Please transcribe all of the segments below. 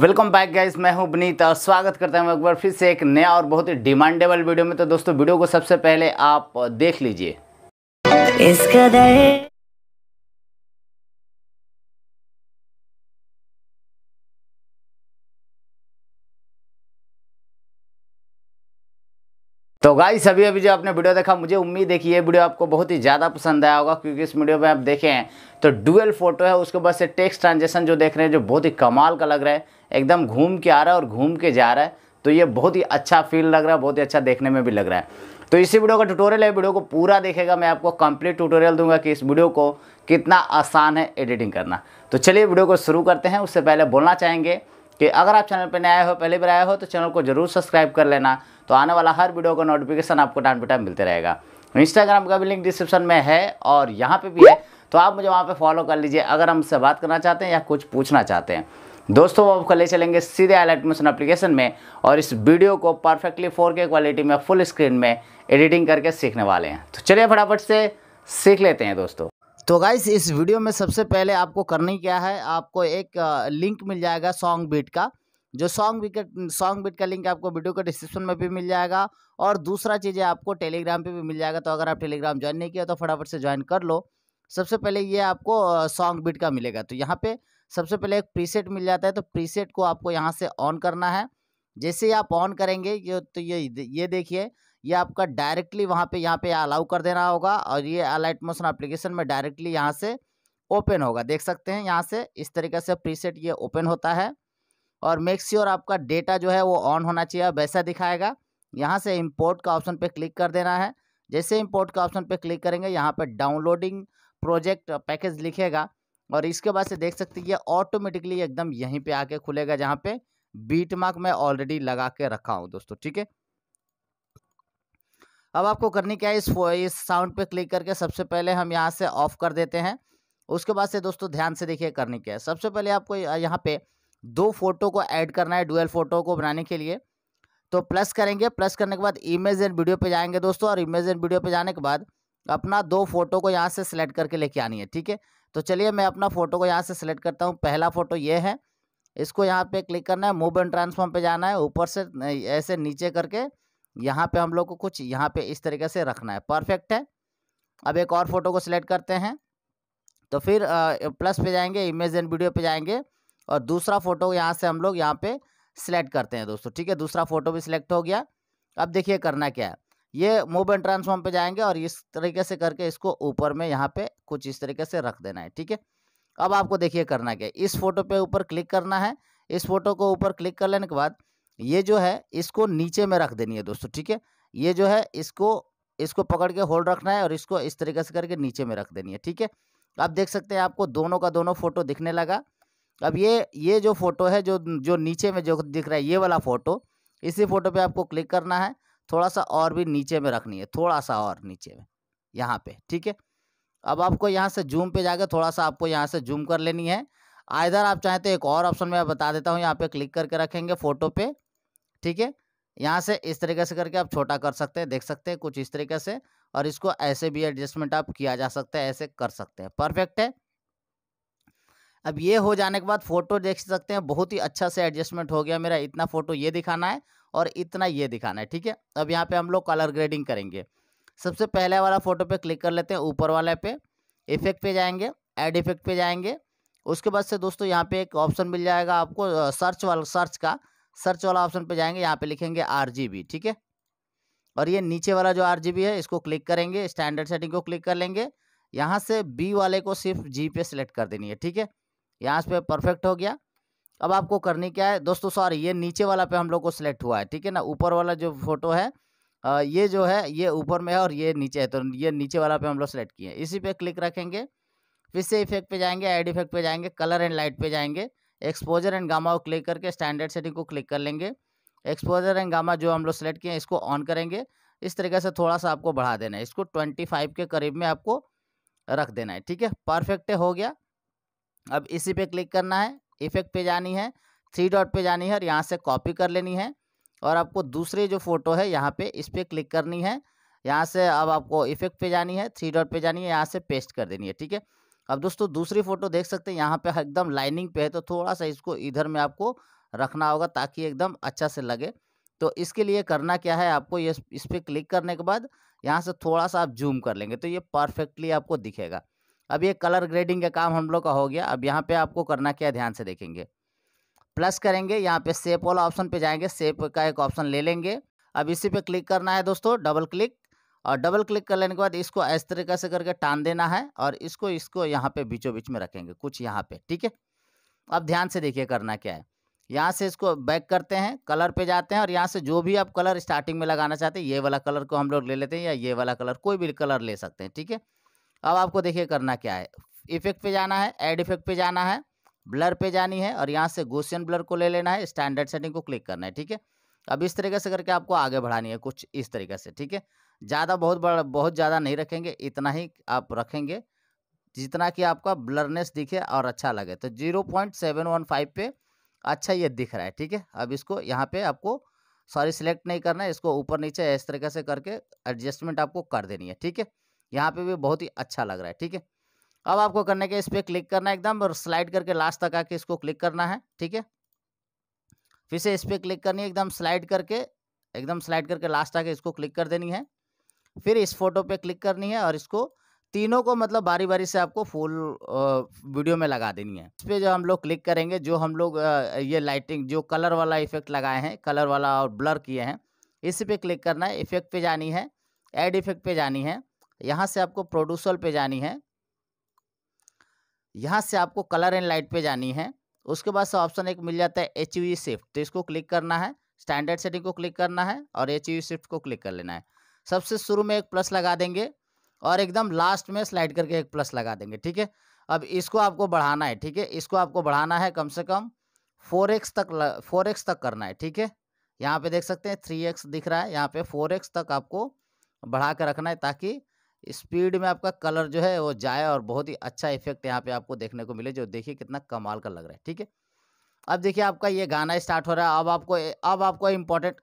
welcome back guys मैं हूं बनीत और स्वागत करता हूं एक बार फिर से एक नया और बहुत ही डिमांडेबल वीडियो में तो दोस्तों वीडियो को सबसे पहले आप देख लीजिए गाई तो सभी अभी जो आपने वीडियो देखा मुझे उम्मीद है कि ये वीडियो आपको बहुत ही ज़्यादा पसंद आया होगा क्योंकि इस वीडियो में आप देखें तो डुअल फोटो है उसके बाद से टेक्स्ट ट्रांजेक्शन जो देख रहे हैं जो बहुत ही कमाल का लग रहा है एकदम घूम के आ रहा है और घूम के जा रहा है तो ये बहुत ही अच्छा फील लग रहा है बहुत ही अच्छा देखने में भी लग रहा है तो इसी वीडियो का ट्यूटोरियल है वीडियो को पूरा देखेगा मैं आपको कंप्लीट ट्यूटोरियल दूंगा कि इस वीडियो को कितना आसान है एडिटिंग करना तो चलिए वीडियो को शुरू करते हैं उससे पहले बोलना चाहेंगे कि अगर आप चैनल पर नए आए हो पहले भी आए हो तो चैनल को जरूर सब्सक्राइब कर लेना तो आने वाला हर वीडियो का नोटिफिकेशन आपको टाइम टू टाइम मिलते रहेगा इंस्टाग्राम तो का भी लिंक डिस्क्रिप्शन में है और यहाँ पर भी है तो आप मुझे वहाँ पर फॉलो कर लीजिए अगर हमसे बात करना चाहते हैं या कुछ पूछना चाहते हैं दोस्तों वो आपको ले चलेंगे सीधे हाईलाइट मोशन एप्लीकेशन में और इस वीडियो को परफेक्टली 4K क्वालिटी में फुल स्क्रीन में एडिटिंग करके सीखने वाले हैं तो चलिए फटाफट से सीख लेते हैं दोस्तों तो गाइस इस वीडियो में सबसे पहले आपको करना ही क्या है आपको एक लिंक मिल जाएगा सॉन्ग बीट का जो सॉन्ग बीट सॉन्ग बीट का लिंक आपको वीडियो के डिस्क्रिप्शन में भी मिल जाएगा और दूसरा चीज़ है आपको टेलीग्राम पे भी मिल जाएगा तो अगर आप टेलीग्राम ज्वाइन नहीं किया तो फटाफट से ज्वाइन कर लो सबसे पहले ये आपको सॉन्ग बीट का मिलेगा तो यहाँ पर सबसे पहले एक प्रीसेट मिल जाता है तो प्रीसेट को आपको यहाँ से ऑन करना है जैसे ही आप ऑन करेंगे ये तो ये ये देखिए ये आपका डायरेक्टली वहाँ पे यहाँ पे अलाउ कर देना होगा और ये अलाइट मोशन एप्लीकेशन में डायरेक्टली यहाँ से ओपन होगा देख सकते हैं यहाँ से इस तरीके से प्रीसेट ये ओपन होता है और मेक श्योर आपका डेटा जो है वो ऑन होना चाहिए वैसा दिखाएगा यहाँ से इम्पोर्ट का ऑप्शन पर क्लिक कर देना है जैसे इम्पोर्ट का ऑप्शन पर क्लिक करेंगे यहाँ पर डाउनलोडिंग प्रोजेक्ट पैकेज लिखेगा और इसके बाद से देख सकते हैं ये ऑटोमेटिकली एकदम यहीं पे आके खुलेगा जहाँ पे बीट मार्क मैं ऑलरेडी लगा के रखा हूँ दोस्तों ठीक है अब आपको करनी क्या है इस इस साउंड पे क्लिक करके सबसे पहले हम यहाँ से ऑफ कर देते हैं उसके बाद से दोस्तों ध्यान से देखिए करनी क्या है सबसे पहले आपको यहाँ पे दो फोटो को ऐड करना है डुअल फोटो को बनाने के लिए तो प्लस करेंगे प्लस करने के बाद इमेज एंड वीडियो पे जाएंगे दोस्तों और इमेज एंड वीडियो पे जाने के बाद अपना दो फोटो को यहाँ से सिलेक्ट करके लेके आनी है ठीक है तो चलिए मैं अपना फोटो को यहाँ से सिलेक्ट करता हूँ पहला फोटो ये है इसको यहाँ पे क्लिक करना है मूव एंड ट्रांसफॉर्म पे जाना है ऊपर से ऐसे नीचे करके यहाँ पे हम लोग को कुछ यहाँ पे इस तरीके से रखना है परफेक्ट है अब एक और फोटो को सिलेक्ट करते हैं तो फिर प्लस पे जाएंगे इमेज एंड वीडियो पे जाएंगे और दूसरा फोटो यहाँ से हम लोग यहाँ पे सिलेक्ट करते हैं दोस्तों ठीक है दूसरा फोटो भी सिलेक्ट हो गया अब देखिए करना क्या है ये मूव एंड ट्रांसफॉर्म पे जाएंगे और इस तरीके से करके इसको ऊपर में यहाँ पे कुछ इस तरीके से रख देना है ठीक है अब आपको देखिए करना क्या है इस फोटो पे ऊपर क्लिक करना है इस फोटो को ऊपर क्लिक कर लेने के बाद ये जो है इसको नीचे में रख देनी है दोस्तों ठीक है ये जो है इसको इसको पकड़ के होल्ड रखना है और इसको इस तरीके से करके नीचे में रख देनी है ठीक है आप देख सकते हैं आपको दोनों का दोनों फोटो दिखने लगा अब ये ये जो फोटो है जो जो नीचे में जो दिख रहा है ये वाला फोटो इसी फोटो पे आपको क्लिक करना है थोड़ा सा और भी नीचे में रखनी है थोड़ा सा और नीचे में यहाँ पे ठीक है अब आपको यहाँ से जूम पे जाकर थोड़ा सा आपको यहाँ से जूम कर लेनी है आइधर आप चाहें तो एक और ऑप्शन में बता देता हूँ यहाँ पे क्लिक करके रखेंगे फ़ोटो पे ठीक है यहाँ से इस तरीके से करके आप छोटा कर सकते हैं देख सकते हैं कुछ इस तरीके से और इसको ऐसे भी एडजस्टमेंट आप किया जा सकता है ऐसे कर सकते हैं परफेक्ट है अब ये हो जाने के बाद फोटो देख सकते हैं बहुत ही अच्छा से एडजस्टमेंट हो गया मेरा इतना फोटो ये दिखाना है और इतना ये दिखाना है ठीक है अब यहाँ पे हम लोग कलर ग्रेडिंग करेंगे सबसे पहले वाला फोटो पे क्लिक कर लेते हैं ऊपर वाले पे इफेक्ट पे जाएंगे एड इफेक्ट पे जाएंगे उसके बाद से दोस्तों यहाँ पे एक ऑप्शन मिल जाएगा आपको सर्च वाला सर्च का सर्च वाला ऑप्शन पे जाएंगे यहाँ पे लिखेंगे आर ठीक है और ये नीचे वाला जो आर है इसको क्लिक करेंगे स्टैंडर्ड सेटिंग को क्लिक कर लेंगे यहाँ से बी वाले को सिर्फ जी पे सिलेक्ट कर देनी है ठीक है यहाँ पे परफेक्ट हो गया अब आपको करनी क्या है दोस्तों सॉरी ये नीचे वाला पे हम लोग को सिलेक्ट हुआ है ठीक है ना ऊपर वाला जो फोटो है ये जो है ये ऊपर में है और ये नीचे है तो ये नीचे वाला पे हम लोग सेलेक्ट किए हैं इसी पे क्लिक रखेंगे फिर से इफेक्ट पे जाएंगे एड इफेक्ट पे जाएंगे कलर एंड लाइट पे जाएंगे एक्सपोजर एंड गामा को क्लिक करके स्टैंडर्ड सेटिंग को क्लिक कर लेंगे एक्सपोजर एंड गामा जो हम लोग सेलेक्ट किए हैं इसको ऑन करेंगे इस तरीके से थोड़ा सा आपको बढ़ा देना है इसको ट्वेंटी फाइव के करीब में आपको रख देना है ठीक है परफेक्ट हो गया अब इसी पे क्लिक करना है इफेक्ट पे जानी है थ्री डॉट पे जानी है और यहाँ से कॉपी कर लेनी है और आपको दूसरी जो फ़ोटो है यहाँ पे इस पर क्लिक करनी है यहाँ से अब आपको इफेक्ट पे जानी है थ्री डॉट पे जानी है यहाँ से पेस्ट कर देनी है ठीक है अब दोस्तों दूसरी फोटो देख सकते हैं यहाँ पे एकदम लाइनिंग पे है तो थोड़ा सा इसको इधर में आपको रखना होगा ताकि एकदम अच्छा से लगे तो इसके लिए करना क्या है आपको ये इस पर क्लिक करने के बाद यहाँ से थोड़ा सा आप जूम कर लेंगे तो ये परफेक्टली आपको दिखेगा अब ये कलर ग्रेडिंग का काम हम लोग का हो गया अब यहाँ पे आपको करना क्या ध्यान से देखेंगे प्लस करेंगे यहाँ पे सेप वाला ऑप्शन पे जाएंगे सेप का एक ऑप्शन ले लेंगे अब इसी पे क्लिक करना है दोस्तों डबल क्लिक और डबल क्लिक कर लेने के बाद इसको इस तरीके से करके टान देना है और इसको इसको यहाँ पे बीचों बीच में रखेंगे कुछ यहाँ पे ठीक है अब ध्यान से देखिए करना क्या है यहाँ से इसको बैक करते हैं कलर पे जाते हैं और यहाँ से जो भी आप कलर स्टार्टिंग में लगाना चाहते हैं ये वाला कलर को हम लोग ले लेते हैं या ये वाला कलर कोई भी कलर ले सकते हैं ठीक है अब आपको देखिए करना क्या है इफेक्ट पे जाना है एड इफेक्ट पे जाना है ब्लर पे जानी है और यहाँ से गोशियन ब्लर को ले लेना है स्टैंडर्ड सेटिंग को क्लिक करना है ठीक है अब इस तरीके से करके आपको आगे बढ़ानी है कुछ इस तरीके से ठीक है ज़्यादा बहुत बड़ा बहुत ज़्यादा नहीं रखेंगे इतना ही आप रखेंगे जितना कि आपका ब्लरनेस दिखे और अच्छा लगे तो zero point seven one five पे अच्छा ये दिख रहा है ठीक है अब इसको यहाँ पे आपको सॉरी सिलेक्ट नहीं करना है इसको ऊपर नीचे इस तरीके से करके एडजस्टमेंट आपको कर देनी है ठीक है यहाँ पे भी बहुत ही अच्छा लग रहा है ठीक है अब आपको करने के इस पर क्लिक करना है एकदम और स्लाइड करके लास्ट तक आके इसको क्लिक करना है ठीक है फिर से इस पर क्लिक करनी है एकदम स्लाइड करके एकदम स्लाइड करके लास्ट आके इसको क्लिक कर देनी है फिर इस फोटो पे क्लिक करनी है और इसको तीनों को मतलब बारी बारी से आपको फुल वीडियो में लगा देनी है इस पर जो हम लोग क्लिक करेंगे जो हम लोग ये लाइटिंग जो कलर वाला इफेक्ट लगाए हैं कलर वाला और ब्लर किए हैं इस पे क्लिक करना है इफेक्ट पे जानी है एड इफेक्ट पे जानी है यहाँ से आपको प्रोड्यूसर पे जानी है यहाँ से आपको कलर एंड लाइट पे जानी है उसके बाद से ऑप्शन एक मिल जाता है एच यू शिफ्ट तो इसको क्लिक करना है स्टैंडर्ड सेटिंग को क्लिक करना है और एच यू शिफ्ट को क्लिक कर लेना है सबसे शुरू में एक प्लस लगा देंगे और एकदम लास्ट में स्लाइड करके एक प्लस लगा देंगे ठीक है अब इसको आपको बढ़ाना है ठीक है इसको आपको बढ़ाना है कम से कम फोर एक्स तक फोर एक्स तक करना है ठीक है यहाँ पे देख सकते हैं थ्री एक्स दिख रहा है यहाँ पे फोर एक्स तक आपको बढ़ा कर रखना है ताकि स्पीड में आपका कलर जो है वो जाए और बहुत ही अच्छा इफेक्ट यहाँ पे आपको देखने को मिले जो देखिए कितना कमाल का लग रहा है ठीक है अब देखिए आपका ये गाना स्टार्ट हो रहा है अब आपको अब आपको इम्पोर्टेंट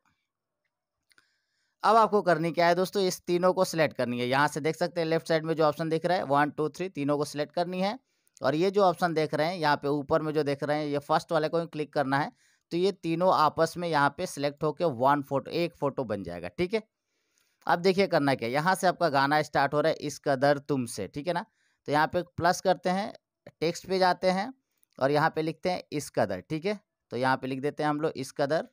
अब आपको करनी क्या है दोस्तों इस तीनों को सिलेक्ट करनी है यहाँ से देख सकते हैं लेफ्ट साइड में जो ऑप्शन देख रहा है वन टू थ्री तीनों को सिलेक्ट करनी है और ये जो ऑप्शन देख रहे हैं यहाँ पे ऊपर में जो देख रहे हैं ये फर्स्ट वाले को ही क्लिक करना है तो ये तीनों आपस में यहाँ पे सिलेक्ट होकर वन फोटो एक फ़ोटो बन जाएगा ठीक है अब देखिए करना क्या यहाँ से आपका गाना स्टार्ट हो रहा है इस कदर तुम से ठीक है ना तो यहाँ पे प्लस करते हैं टेक्स्ट पे जाते हैं और यहाँ पे लिखते हैं इस कदर ठीक है तो यहाँ पे लिख देते हैं हम लोग इस कदर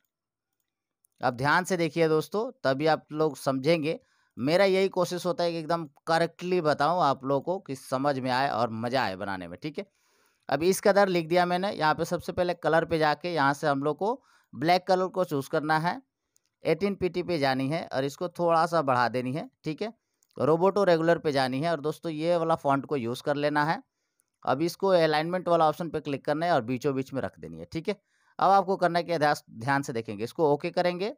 आप ध्यान से देखिए दोस्तों तभी आप लोग समझेंगे मेरा यही कोशिश होता है कि एकदम करेक्टली बताऊं आप लोगों को कि समझ में आए और मज़ा आए बनाने में ठीक है अब इस कदर लिख दिया मैंने यहाँ पे सबसे पहले कलर पे जाके यहाँ से हम लोग को ब्लैक कलर को चूज़ करना है एटीन पी पे जानी है और इसको थोड़ा सा बढ़ा देनी है ठीक है रोबोटो रेगुलर पे जानी है और दोस्तों ये वाला फॉन्ट को यूज़ कर लेना है अब इसको अलाइनमेंट वाला ऑप्शन पे क्लिक करना है और बीचों बीच में रख देनी है ठीक है अब आपको करना कि अध्यास ध्यान से देखेंगे इसको ओके करेंगे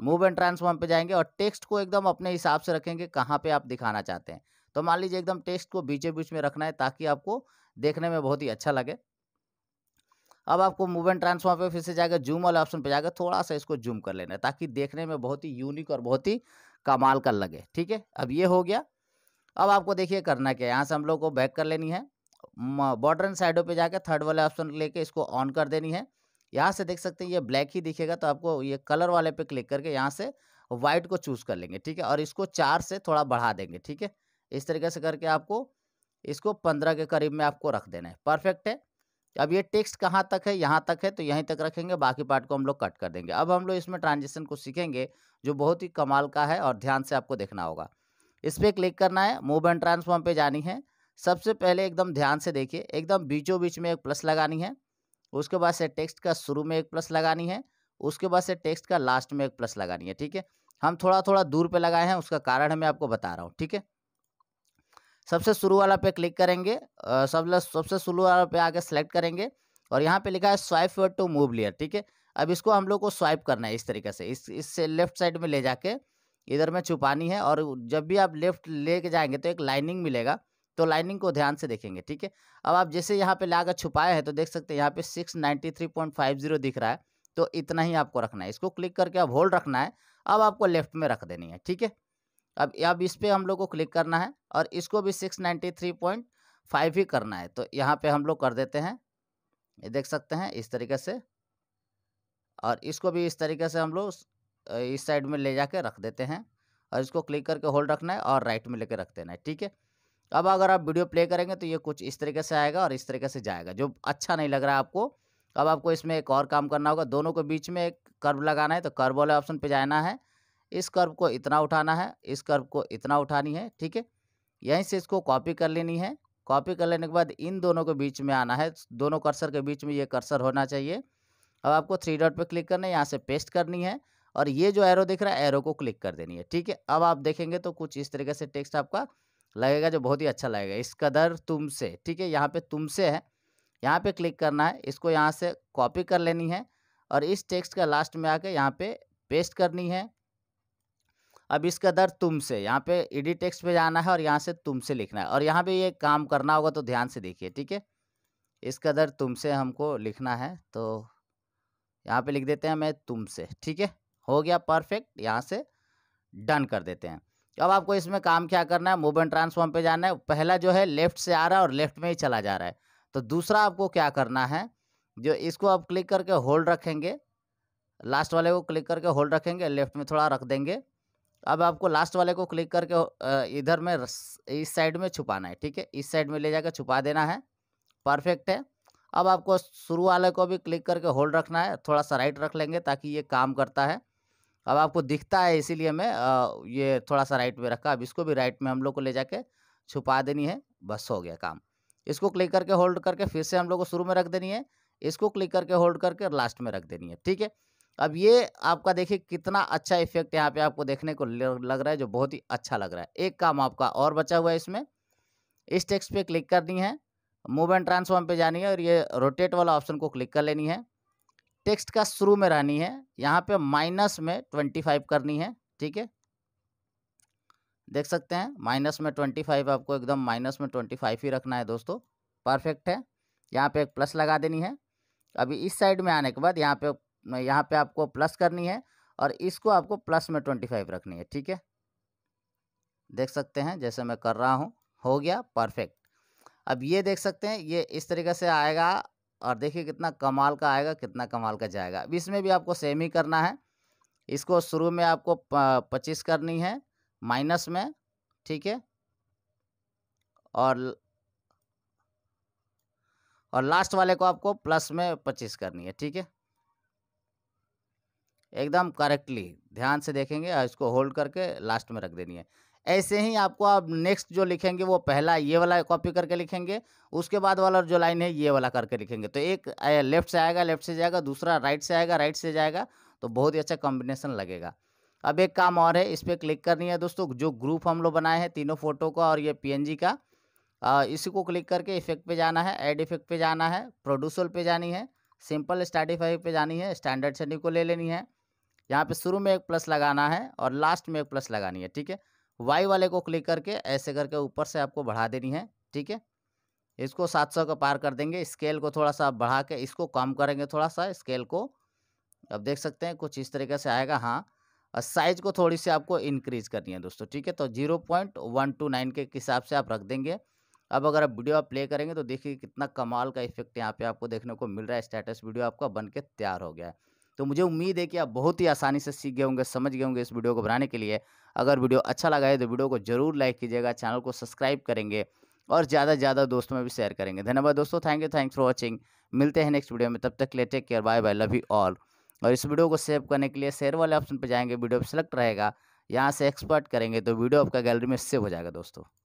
मूव एंड ट्रांसफॉर्म पे जाएंगे और टेक्स्ट को एकदम अपने हिसाब से रखेंगे कहाँ पे आप दिखाना चाहते हैं तो मान लीजिए एकदम टेक्स्ट को बीचे बीच में रखना है ताकि आपको देखने में बहुत ही अच्छा लगे अब आपको मूव एंड ट्रांसफॉर्म पे फिर से जाकर जूम वाले ऑप्शन पे जाकर थोड़ा सा इसको जूम कर लेना है ताकि देखने में बहुत ही यूनिक और बहुत ही कमाल का लगे ठीक है अब ये हो गया अब आपको देखिए करना क्या यहाँ से हम लोग को बैक कर लेनी है बॉर्डर एंड साइडों पर जाकर थर्ड वाले ऑप्शन लेके इसको ऑन कर देनी है यहाँ से देख सकते हैं ये ब्लैक ही दिखेगा तो आपको ये कलर वाले पे क्लिक करके यहाँ से वाइट को चूज़ कर लेंगे ठीक है और इसको चार से थोड़ा बढ़ा देंगे ठीक है इस तरीके से करके आपको इसको पंद्रह के करीब में आपको रख देना है परफेक्ट है अब ये टेक्स्ट कहाँ तक है यहाँ तक है तो यहीं तक रखेंगे बाकी पार्ट को हम लोग कट कर देंगे अब हम लोग इसमें ट्रांजेक्शन को सीखेंगे जो बहुत ही कमाल का है और ध्यान से आपको देखना होगा इस पर क्लिक करना है मूव एंड ट्रांसफॉर्म पे जानी है सबसे पहले एकदम ध्यान से देखिए एकदम बीचों बीच में एक प्लस लगानी है उसके बाद से टेक्स्ट का शुरू में एक प्लस लगानी है उसके बाद से टेक्स्ट का लास्ट में एक प्लस लगानी है ठीक है हम थोड़ा थोड़ा दूर पे लगाए हैं उसका कारण मैं आपको बता रहा हूँ ठीक है सबसे शुरू वाला पे क्लिक करेंगे सब सबसे शुरू वाला पे आके सेलेक्ट करेंगे और यहाँ पे लिखा है स्वाइप टू मूव लियर ठीक है अब इसको हम लोग को स्वाइप करना है इस तरीके से इस इससे लेफ्ट साइड में ले जाके इधर में छुपानी है और जब भी आप लेफ्ट लेके जाएंगे तो एक लाइनिंग मिलेगा तो लाइनिंग को ध्यान से देखेंगे ठीक है अब आप जैसे यहाँ पे लाकर छुपाया है तो देख सकते हैं यहाँ पे 693.50 दिख रहा है तो इतना ही आपको रखना है इसको क्लिक करके अब होल्ड रखना है अब आपको लेफ्ट में रख देनी है ठीक है अब अब इस पर हम लोग को क्लिक करना है और इसको भी 693.5 ही करना है तो यहाँ पे हम लोग कर देते हैं ये देख सकते हैं इस तरीके से और इसको भी इस तरीके से हम लोग इस साइड में ले जाके रख देते हैं और इसको क्लिक करके होल्ड रखना है और राइट में लेके रख देना है ठीक है अब अगर आप वीडियो प्ले करेंगे तो ये कुछ इस तरीके से आएगा और इस तरीके से जाएगा जो अच्छा नहीं लग रहा है आपको अब आपको इसमें एक और काम करना होगा दोनों के बीच में एक कर्व लगाना है तो कर्व वाले ऑप्शन पे जाना है इस कर्व को इतना उठाना है इस कर्व को इतना उठानी है ठीक है यहीं से इसको कॉपी कर लेनी है कॉपी कर लेने के बाद इन दोनों के बीच में आना है दोनों कर्सर के बीच में ये कर्सर होना चाहिए अब आपको थ्री डॉट पर क्लिक करना है यहाँ से पेस्ट करनी है और ये जो एरो दिख रहा है एरो को क्लिक कर देनी है ठीक है अब आप देखेंगे तो कुछ इस तरीके से टेक्स्ट आपका लगेगा जो बहुत ही अच्छा लगेगा इस कदर तुमसे ठीक है यहाँ पे तुमसे है यहाँ पे क्लिक करना है इसको यहाँ से कॉपी कर लेनी है और इस टेक्स्ट का लास्ट में आके यहाँ पे पेस्ट करनी है अब इसका दर तुमसे यहाँ पे एडिट टेक्स्ट पे जाना है और यहाँ से तुमसे लिखना है और यहाँ पे ये काम करना होगा तो ध्यान से देखिए ठीक है इसका दर तुमसे हमको लिखना है तो यहाँ पर लिख देते हैं मैं तुमसे ठीक है हो गया परफेक्ट यहाँ से डन कर देते हैं अब आपको इसमें काम क्या करना है मूव एंड ट्रांसफॉर्म पे जाना है पहला जो है लेफ्ट से आ रहा है और लेफ्ट में ही चला जा रहा है तो दूसरा आपको क्या करना है जो इसको आप क्लिक करके होल्ड रखेंगे लास्ट वाले को क्लिक करके होल्ड रखेंगे लेफ्ट में थोड़ा रख देंगे अब आपको लास्ट वाले को क्लिक करके इधर में इस साइड में छुपाना है ठीक है इस साइड में ले जाकर छुपा देना है परफेक्ट है अब आपको शुरू वाले को भी क्लिक करके होल्ड रखना है थोड़ा सा राइट रख लेंगे ताकि ये काम करता है अब आपको दिखता है इसीलिए मैं ये थोड़ा सा राइट में रखा अब इसको भी राइट में हम लोग को ले जाके छुपा देनी है बस हो गया काम इसको क्लिक करके होल्ड करके फिर से हम लोग को शुरू में रख देनी है इसको क्लिक करके होल्ड करके लास्ट में रख देनी है ठीक है अब ये आपका देखिए कितना अच्छा इफेक्ट यहाँ पे आपको देखने को लग रहा है जो बहुत ही अच्छा लग रहा है एक काम आपका और बचा हुआ है इसमें इस टेक्स्ट पे क्लिक करनी है मूव एंड ट्रांसफॉर्म पे जानी है और ये रोटेट वाला ऑप्शन को क्लिक कर लेनी है टेक्स्ट का शुरू में रहनी है यहाँ पे माइनस में ट्वेंटी फाइव करनी है ठीक है देख सकते हैं माइनस में ट्वेंटी फाइव आपको एकदम माइनस में ट्वेंटी फाइव ही रखना है दोस्तों परफेक्ट है यहाँ पे एक प्लस लगा देनी है अभी इस साइड में आने के बाद यहाँ पे यहाँ पे आपको प्लस करनी है और इसको आपको प्लस में ट्वेंटी फाइव रखनी है ठीक है देख सकते हैं जैसे मैं कर रहा हूँ हो गया परफेक्ट अब ये देख सकते हैं ये इस तरीके से आएगा और देखिए कितना कमाल का आएगा कितना कमाल का जाएगा अब इसमें भी आपको सेम ही करना है इसको शुरू में आपको पच्चीस करनी है माइनस में ठीक है और और लास्ट वाले को आपको प्लस में पच्चीस करनी है ठीक है एकदम करेक्टली ध्यान से देखेंगे और इसको होल्ड करके लास्ट में रख देनी है ऐसे ही आपको आप नेक्स्ट जो लिखेंगे वो पहला ये वाला कॉपी करके लिखेंगे उसके बाद वाला जो लाइन है ये वाला करके लिखेंगे तो एक लेफ्ट से आएगा लेफ्ट से जाएगा दूसरा राइट से आएगा राइट से जाएगा तो बहुत ही अच्छा कॉम्बिनेशन लगेगा अब एक काम और है इस पर क्लिक करनी है दोस्तों जो ग्रुप हम लोग बनाए हैं तीनों फोटो का और ये पी का इसी को क्लिक करके इफेक्ट पे जाना है एड इफेक्ट पे जाना है प्रोड्यूसर पे जानी है सिंपल स्टार्टिफाई पे जानी है स्टैंडर्ड सेटिंग को ले लेनी है यहाँ पे शुरू में एक प्लस लगाना है और लास्ट में एक प्लस लगानी है ठीक है वाई वाले को क्लिक करके ऐसे करके ऊपर से आपको बढ़ा देनी है ठीक है इसको 700 का पार कर देंगे स्केल को थोड़ा सा बढ़ा के इसको कम करेंगे थोड़ा सा स्केल को अब देख सकते हैं कुछ इस तरीके से आएगा हाँ और साइज को थोड़ी सी आपको इंक्रीज करनी है दोस्तों ठीक है तो zero point one two nine के हिसाब से आप रख देंगे अब अगर आप वीडियो आप प्ले करेंगे तो देखिए कितना कमाल का इफेक्ट यहाँ पे आपको देखने को मिल रहा है स्टेटस वीडियो आपका बन के तैयार हो गया है तो मुझे उम्मीद है कि आप बहुत ही आसानी से सीख गए होंगे समझ गए होंगे इस वीडियो को बनाने के लिए अगर वीडियो अच्छा लगा है तो वीडियो को जरूर लाइक कीजिएगा चैनल को सब्सक्राइब करेंगे और ज़्यादा से ज़्यादा दोस्तों में भी शेयर करेंगे धन्यवाद दोस्तों thank you thanks for watching मिलते हैं नेक्स्ट वीडियो में तब तक ले take care bye bye love you all और इस वीडियो को सेव करने के लिए शेयर वाले ऑप्शन पर जाएंगे वीडियो सेलेक्ट रहेगा यहाँ से एक्सपर्ट करेंगे तो वीडियो आपका गैलरी में सेव हो जाएगा दोस्तों